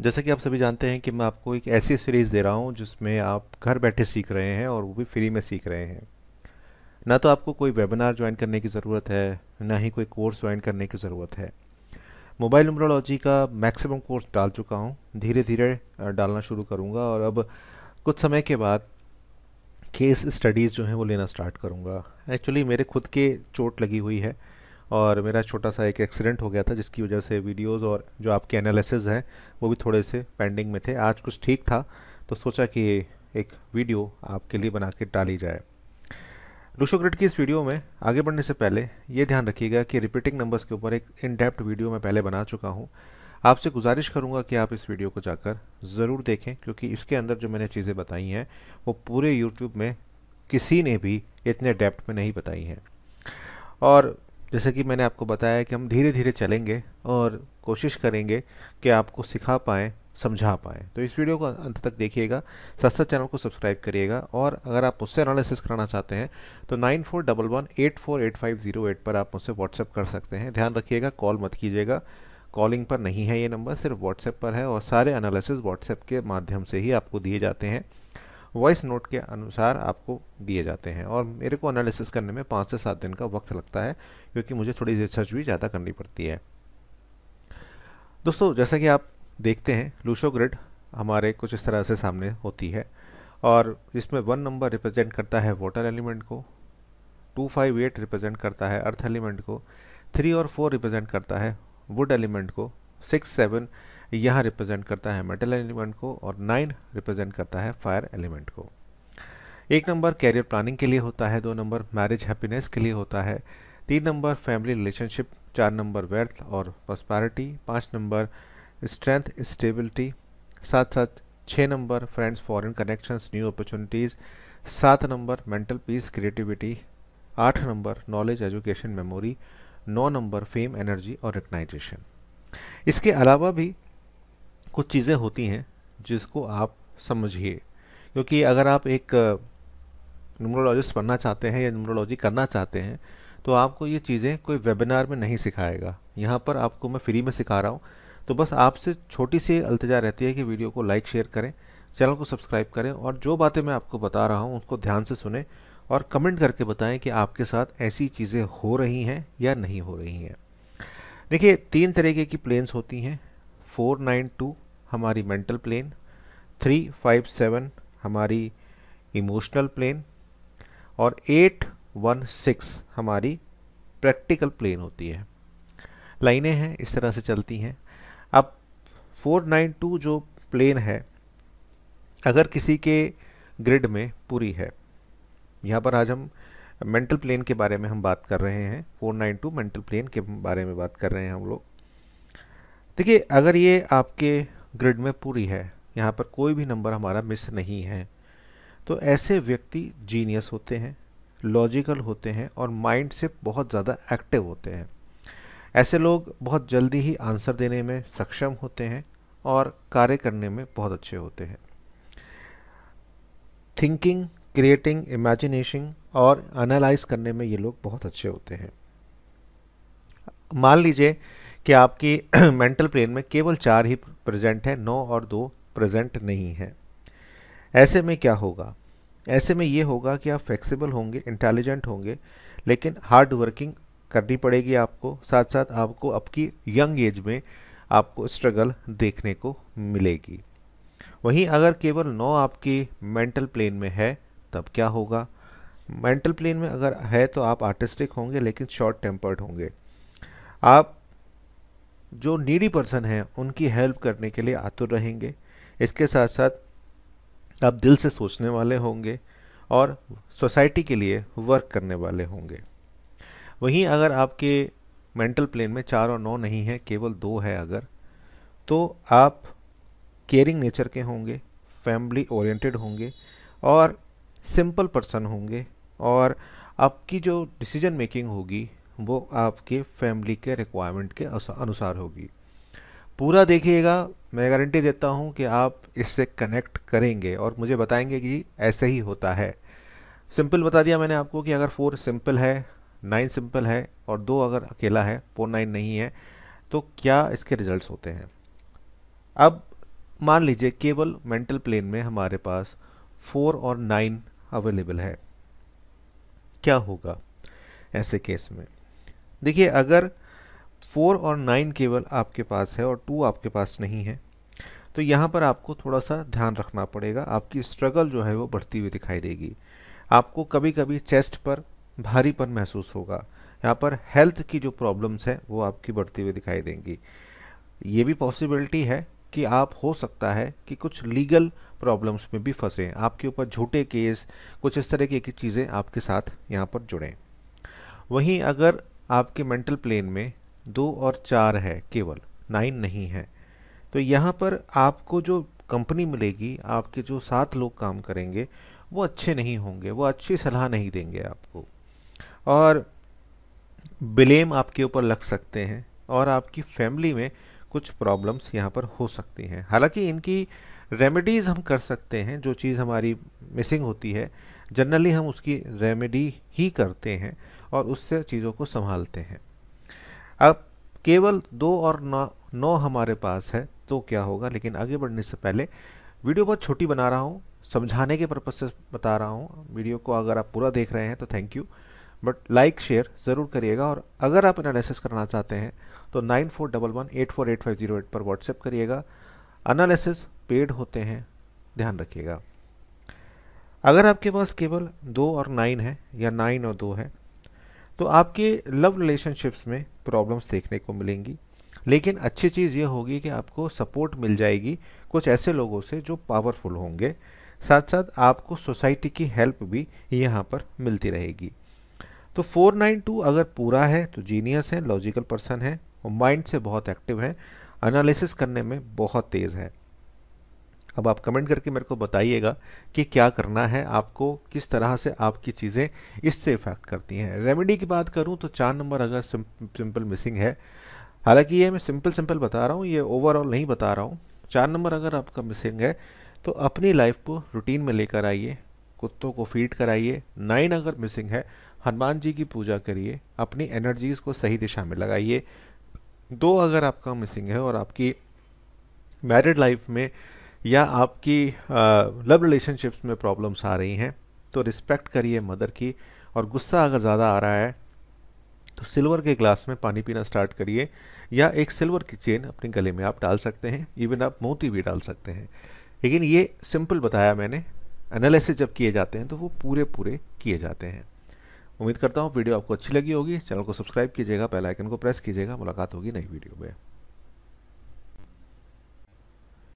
जैसा कि आप सभी जानते हैं कि मैं आपको एक ऐसी सीरीज़ दे रहा हूं जिसमें आप घर बैठे सीख रहे हैं और वो भी फ्री में सीख रहे हैं ना तो आपको कोई वेबिनार ज्वाइन करने की ज़रूरत है ना ही कोई कोर्स ज्वाइन करने की ज़रूरत है मोबाइल न्यूमरोलॉजी का मैक्सिमम कोर्स डाल चुका हूँ धीरे धीरे डालना शुरू करूँगा और अब कुछ समय के बाद केस स्टडीज़ जो हैं वो लेना स्टार्ट करूँगा एक्चुअली मेरे खुद के चोट लगी हुई है और मेरा छोटा सा एक एक्सीडेंट हो गया था जिसकी वजह से वीडियोस और जो आपके एनालिसिस हैं वो भी थोड़े से पेंडिंग में थे आज कुछ ठीक था तो सोचा कि एक वीडियो आपके लिए बना के डाली जाए लूशोग्रिड की इस वीडियो में आगे बढ़ने से पहले ये ध्यान रखिएगा कि रिपीटिंग नंबर्स के ऊपर एक इन डेप्थ वीडियो मैं पहले बना चुका हूँ आपसे गुजारिश करूँगा कि आप इस वीडियो को जाकर ज़रूर देखें क्योंकि इसके अंदर जो मैंने चीज़ें बताई हैं वो पूरे यूट्यूब में किसी ने भी इतने डेप्थ में नहीं बताई हैं और जैसे कि मैंने आपको बताया कि हम धीरे धीरे चलेंगे और कोशिश करेंगे कि आपको सिखा पाएँ समझा पाएँ तो इस वीडियो को अंत तक देखिएगा सस्ता चैनल को सब्सक्राइब करिएगा और अगर आप मुझसे एनालिसिस कराना चाहते हैं तो nine four double one eight four eight five zero eight पर आप मुझसे व्हाट्सएप कर सकते हैं ध्यान रखिएगा कॉल मत कीजिएगा कॉलिंग पर नहीं है ये नंबर सिर्फ व्हाट्सएप पर है और सारे एनालिसिस व्हाट्सएप के माध्यम से ही आपको दिए जाते हैं वॉइस नोट के अनुसार आपको दिए जाते हैं और मेरे को एनालिसिस करने में पाँच से सात दिन का वक्त लगता है क्योंकि मुझे थोड़ी रिसर्च भी ज़्यादा करनी पड़ती है दोस्तों जैसा कि आप देखते हैं लूशो ग्रिड हमारे कुछ इस तरह से सामने होती है और इसमें वन नंबर रिप्रेजेंट करता है वाटर एलिमेंट को टू फाइव एट रिप्रेजेंट करता है अर्थ एलिमेंट को थ्री और फोर रिप्रेजेंट करता है वुड एलिमेंट को सिक्स सेवन यहाँ रिप्रेजेंट करता है मेटल एलिमेंट को और नाइन रिप्रेजेंट करता है फायर एलिमेंट को एक नंबर कैरियर प्लानिंग के लिए होता है दो नंबर मैरिज हैप्पीनेस के लिए होता है तीन नंबर फैमिली रिलेशनशिप चार नंबर वेल्थ और प्रॉस्पैरिटी पाँच नंबर स्ट्रेंथ स्टेबिलिटी साथ साथ छः number friends foreign connections new opportunities सात नंबर मेंटल पीस क्रिएटिविटी आठ नंबर नॉलेज एजुकेशन मेमोरी नौ नंबर फेम एनर्जी और रिकनाइजेशन इसके अलावा भी कुछ चीज़ें होती हैं जिसको आप समझिए क्योंकि अगर आप एक न्यूमरोलॉजिस्ट बनना चाहते हैं या न्यूमरोलॉजी करना चाहते हैं तो आपको ये चीज़ें कोई वेबिनार में नहीं सिखाएगा यहाँ पर आपको मैं फ्री में सिखा रहा हूँ तो बस आपसे छोटी सी अल्तजा रहती है कि वीडियो को लाइक शेयर करें चैनल को सब्सक्राइब करें और जो बातें मैं आपको बता रहा हूँ उनको ध्यान से सुने और कमेंट करके बताएं कि आपके साथ ऐसी चीज़ें हो रही हैं या नहीं हो रही हैं देखिए तीन तरीके की प्लेन्स होती हैं फोर नाइन टू हमारी mental plane three five seven हमारी इमोशनल प्लेन और एट वन सिक्स हमारी प्रैक्टिकल प्लेन होती है लाइनें हैं इस तरह से चलती हैं अब फोर नाइन टू जो प्लेन है अगर किसी के ग्रिड में पूरी है यहाँ पर आज हम मेंटल प्लेन के बारे में हम बात कर रहे हैं four nine two mental plane के बारे में बात कर रहे हैं हम लोग देखिए अगर ये आपके ग्रिड में पूरी है यहाँ पर कोई भी नंबर हमारा मिस नहीं है तो ऐसे व्यक्ति जीनियस होते हैं लॉजिकल होते हैं और माइंड से बहुत ज़्यादा एक्टिव होते हैं ऐसे लोग बहुत जल्दी ही आंसर देने में सक्षम होते हैं और कार्य करने में बहुत अच्छे होते हैं थिंकिंग क्रिएटिंग इमेजिनेशन और एनालाइज करने में ये लोग बहुत अच्छे होते हैं मान लीजिए कि आपकी मेंटल प्लेन में केवल चार ही प्रेजेंट है नौ और दो प्रेजेंट नहीं है ऐसे में क्या होगा ऐसे में ये होगा कि आप फ्लेक्सिबल होंगे इंटेलिजेंट होंगे लेकिन हार्ड वर्किंग करनी पड़ेगी आपको साथ साथ आपको आपकी यंग एज में आपको स्ट्रगल देखने को मिलेगी वहीं अगर केवल नौ आपकी मेंटल प्लेन में है तब क्या होगा मेंटल प्लेन में अगर है तो आप आर्टिस्टिक होंगे लेकिन शॉर्ट टेम्पर्ड होंगे आप जो नीडी पर्सन हैं उनकी हेल्प करने के लिए आतुर रहेंगे इसके साथ साथ आप दिल से सोचने वाले होंगे और सोसाइटी के लिए वर्क करने वाले होंगे वहीं अगर आपके मेंटल प्लेन में चार और नौ नहीं है केवल दो है अगर तो आप केयरिंग नेचर के होंगे फैमिली ओरिएंटेड होंगे और सिंपल पर्सन होंगे और आपकी जो डिसीजन मेकिंग होगी वो आपके फैमिली के रिक्वायरमेंट के अनुसार होगी पूरा देखिएगा मैं गारंटी देता हूँ कि आप इससे कनेक्ट करेंगे और मुझे बताएंगे कि ऐसे ही होता है सिंपल बता दिया मैंने आपको कि अगर फोर सिंपल है नाइन सिंपल है और दो अगर अकेला है फोर नाइन नहीं है तो क्या इसके रिजल्ट्स होते हैं अब मान लीजिए केवल मेंटल प्लेन में हमारे पास फोर और नाइन अवेलेबल है क्या होगा ऐसे केस में देखिए अगर फोर और नाइन केवल आपके पास है और टू आपके पास नहीं है तो यहाँ पर आपको थोड़ा सा ध्यान रखना पड़ेगा आपकी स्ट्रगल जो है वो बढ़ती हुई दिखाई देगी आपको कभी कभी चेस्ट पर भारीपन महसूस होगा यहाँ पर हेल्थ की जो प्रॉब्लम्स हैं वो आपकी बढ़ती हुई दिखाई देंगी ये भी पॉसिबिलिटी है कि आप हो सकता है कि कुछ लीगल प्रॉब्लम्स में भी फंसे आपके ऊपर झूठे केस कुछ इस तरह की चीज़ें आपके साथ यहाँ पर जुड़ें वहीं अगर आपके मेंटल प्लेन में दो और चार है केवल नाइन नहीं है तो यहाँ पर आपको जो कंपनी मिलेगी आपके जो सात लोग काम करेंगे वो अच्छे नहीं होंगे वो अच्छी सलाह नहीं देंगे आपको और ब्लेम आपके ऊपर लग सकते हैं और आपकी फैमिली में कुछ प्रॉब्लम्स यहाँ पर हो सकती हैं हालांकि इनकी रेमेडीज़ हम कर सकते हैं जो चीज़ हमारी मिसिंग होती है जनरली हम उसकी रेमेडी ही करते हैं और उससे चीज़ों को संभालते हैं अब केवल दो और नौ नौ हमारे पास है तो क्या होगा लेकिन आगे बढ़ने से पहले वीडियो बहुत छोटी बना रहा हूँ समझाने के पर्पज से बता रहा हूँ वीडियो को अगर आप पूरा देख रहे हैं तो thank you but like share ज़रूर करिएगा और अगर आप एनालिसिस करना चाहते हैं तो nine four double one eight four eight five zero eight पर व्हाट्सएप करिएगा अनालिसिस पेड होते हैं ध्यान रखिएगा अगर आपके पास केवल दो और नाइन है या नाइन और दो है तो आपके लव रिलेशनशिप्स में प्रॉब्लम्स देखने को मिलेंगी लेकिन अच्छी चीज़ ये होगी कि आपको सपोर्ट मिल जाएगी कुछ ऐसे लोगों से जो पावरफुल होंगे साथ साथ आपको सोसाइटी की हेल्प भी यहाँ पर मिलती रहेगी तो 492 अगर पूरा है तो जीनियस है लॉजिकल पर्सन है और माइंड से बहुत एक्टिव है एनालिसिस करने में बहुत तेज़ है अब आप कमेंट करके मेरे को बताइएगा कि क्या करना है आपको किस तरह से आपकी चीज़ें इससे इफेक्ट करती हैं रेमेडी की बात करूं तो चार नंबर अगर सिंपल मिसिंग है हालांकि ये मैं सिंपल सिंपल बता रहा हूँ ये ओवरऑल नहीं बता रहा हूँ चार नंबर अगर आपका मिसिंग है तो अपनी लाइफ को रूटीन में लेकर आइए कुत्तों को फीड कराइए नाइन अगर मिसिंग है हनुमान जी की पूजा करिए अपनी एनर्जीज़ को सही दिशा में लगाइए दो अगर आपका मिसिंग है और आपकी मैरिड लाइफ में या आपकी लव रिलेशनशिप्स में प्रॉब्लम्स आ रही हैं तो रिस्पेक्ट करिए मदर की और गुस्सा अगर ज़्यादा आ रहा है तो सिल्वर के ग्लास में पानी पीना स्टार्ट करिए या एक सिल्वर की चेन अपने गले में आप डाल सकते हैं इवन आप मोती भी डाल सकते हैं लेकिन ये सिंपल बताया मैंने एनालिसिस जब किए जाते हैं तो वो पूरे पूरे किए जाते हैं उम्मीद करता हूँ वीडियो आपको अच्छी लगी होगी चैनल को सब्सक्राइब कीजिएगा पहला आइकन को प्रेस कीजिएगा मुलाकात होगी नई वीडियो में